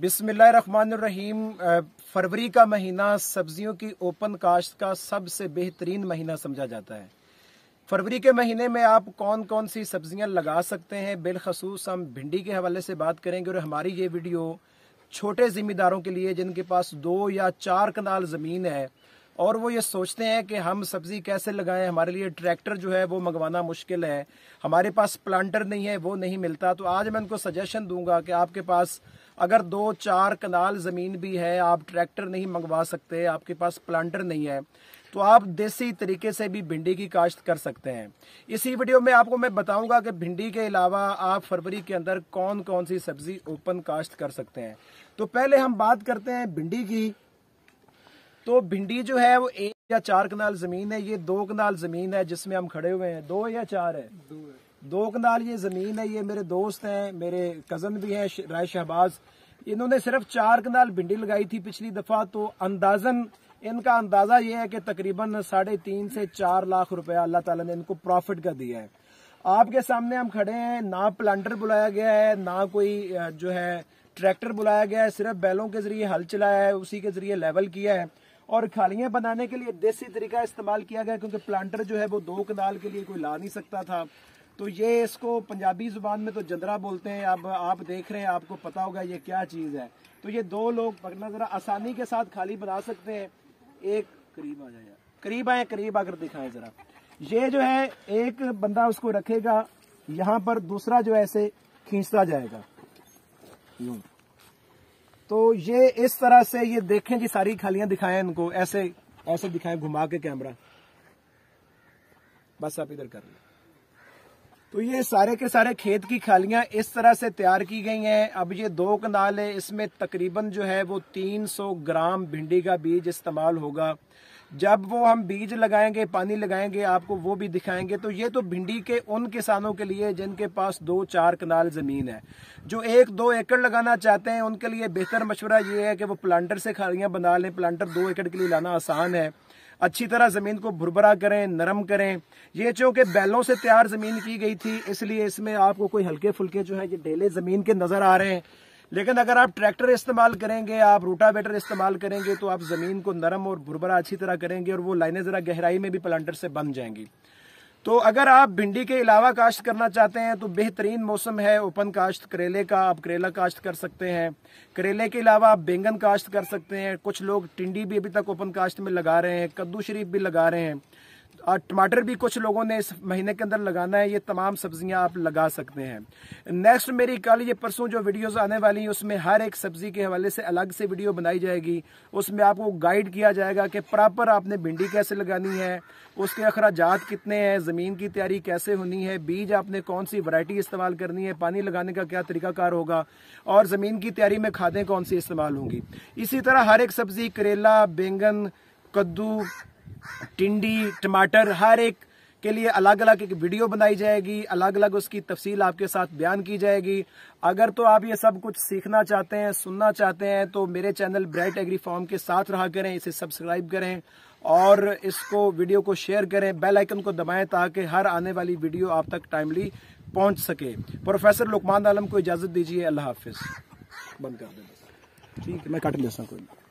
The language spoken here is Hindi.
बिसमीम फरवरी का महीना सब्जियों की ओपन काश्त का सबसे बेहतरीन महीना समझा जाता है फरवरी के महीने में आप कौन कौन सी सब्जियां लगा सकते हैं बिलखसूस हम भिंडी के हवाले से बात करेंगे और हमारी ये वीडियो छोटे ज़िम्मेदारों के लिए जिनके पास दो या चार कनाल ज़मीन है और वो ये सोचते हैं कि हम सब्जी कैसे लगाएं हमारे लिए ट्रैक्टर जो है वो मंगवाना मुश्किल है हमारे पास प्लांटर नहीं है वो नहीं मिलता तो आज मैं उनको सजेशन दूंगा कि आपके पास अगर दो चार कनाल ज़मीन भी है आप ट्रैक्टर नहीं मंगवा सकते आपके पास प्लांटर नहीं है तो आप देसी तरीके से भी भिंडी की काश्त कर सकते हैं इसी वीडियो में आपको मैं बताऊंगा कि भिंडी के अलावा आप फरवरी के अंदर कौन कौन सी सब्जी ओपन काश्त कर सकते हैं तो पहले हम बात करते हैं भिंडी की तो भिंडी जो है वो एक या चार कनाल जमीन है ये दो कनाल जमीन है जिसमें हम खड़े हुए हैं दो या चार है दो है दो कनाल ये ज़मीन है ये मेरे दोस्त हैं मेरे कज़न भी हैं राय शहबाज इन्होंने सिर्फ चार कनाल भिंडी लगाई थी पिछली दफ़ा तो अंदाजन इनका अंदाज़ा ये है कि तकरीबन साढ़े तीन से चार लाख रुपया अल्लाह ताला ने इनको प्रॉफिट का दिया है आपके सामने हम खड़े हैं ना प्लांटर बुलाया गया है ना कोई जो है ट्रैक्टर बुलाया गया है सिर्फ बैलों के जरिए हल चलाया है उसी के जरिए लेवल किया है और खालियां बनाने के लिए देसी तरीका इस्तेमाल किया गया क्योंकि प्लांटर जो है वो दो कनाल के लिए कोई ला नहीं सकता था तो ये इसको पंजाबी जुबान में तो जंदरा बोलते हैं अब आप देख रहे हैं आपको पता होगा ये क्या चीज़ है तो ये दो लोग पकड़ना ज़रा आसानी के साथ खाली बना सकते हैं एक करीब आ जाए करीब आए करीब आकर दिखाएं ज़रा ये जो है एक बंदा उसको रखेगा यहाँ पर दूसरा जो ऐसे खींचता जाएगा यूं तो ये इस तरह से ये देखें जी सारी खालियां दिखाएं इनको ऐसे ऐसे दिखाएं घुमा के कैमरा बस आप इधर कर लें तो ये सारे के सारे खेत की खालियां इस तरह से तैयार की गई हैं अब ये दो कनाल है इसमें तकरीबन जो है वो 300 ग्राम भिंडी का बीज इस्तेमाल होगा जब वो हम बीज लगाएंगे पानी लगाएंगे आपको वो भी दिखाएंगे तो ये तो भिंडी के उन किसानों के लिए जिनके पास दो चार कनाल ज़मीन है जो एक दो एकड़ लगाना चाहते हैं उनके लिए बेहतर मशवरा ये है कि वो प्लांटर से खालियां बना लें प्लांटर दो एकड़ के लिए लाना आसान है अच्छी तरह ज़मीन को भुरभरा करें नरम करें ये चूँकि बैलों से तैयार ज़मीन की गई थी इसलिए इसमें आपको कोई हल्के फुल्के जो है ये ढेले ज़मीन के नज़र आ रहे हैं लेकिन अगर आप ट्रैक्टर इस्तेमाल करेंगे आप रोटावेटर इस्तेमाल करेंगे तो आप ज़मीन को नरम और भुरभरा अच्छी तरह करेंगे और वो लाइनें ज़रा गहराई में भी प्लांटर से बन जाएंगी तो अगर आप भिंडी के अलावा काश्त करना चाहते हैं तो बेहतरीन मौसम है ओपन काश्त करेले का आप करेला काश्त कर सकते हैं करेले के अलावा आप बैंगन काश्त कर सकते हैं कुछ लोग टिंडी भी अभी तक ओपन काश्त में लगा रहे हैं कद्दू शरीफ भी लगा रहे हैं टमाटर भी कुछ लोगों ने इस महीने के अंदर लगाना है ये तमाम सब्जियां आप लगा सकते हैं नेक्स्ट मेरी कल ये परसों जो वीडियोस आने वाली हैं उसमें हर एक सब्जी के हवाले से अलग से वीडियो बनाई जाएगी उसमें आपको गाइड किया जाएगा कि प्रॉपर आपने भिंडी कैसे लगानी है उसके अखराज कितने हैं ज़मीन की तैयारी कैसे होनी है बीज आपने कौन सी वरायटी इस्तेमाल करनी है पानी लगाने का क्या तरीकाकार होगा और ज़मीन की तैयारी में खादें कौन सी इस्तेमाल होंगी इसी तरह हर एक सब्जी करेला बैंगन कद्दू टिंडी टमाटर हर एक के लिए अलग अलग एक वीडियो बनाई जाएगी अलग अलग उसकी तफसील आपके साथ बयान की जाएगी अगर तो आप ये सब कुछ सीखना चाहते हैं सुनना चाहते हैं तो मेरे चैनल ब्राइट एग्री फॉर्म के साथ रहा करें इसे सब्सक्राइब करें और इसको वीडियो को शेयर करें बेल आइकन को दबाएं ताकि हर आने वाली वीडियो आप तक टाइमली पहुंच सके प्रोफेसर लुकमान आलम को इजाज़त दीजिए अल्लाह हाफिज़ बंद कर देना ठीक है मैं कट लेता कोई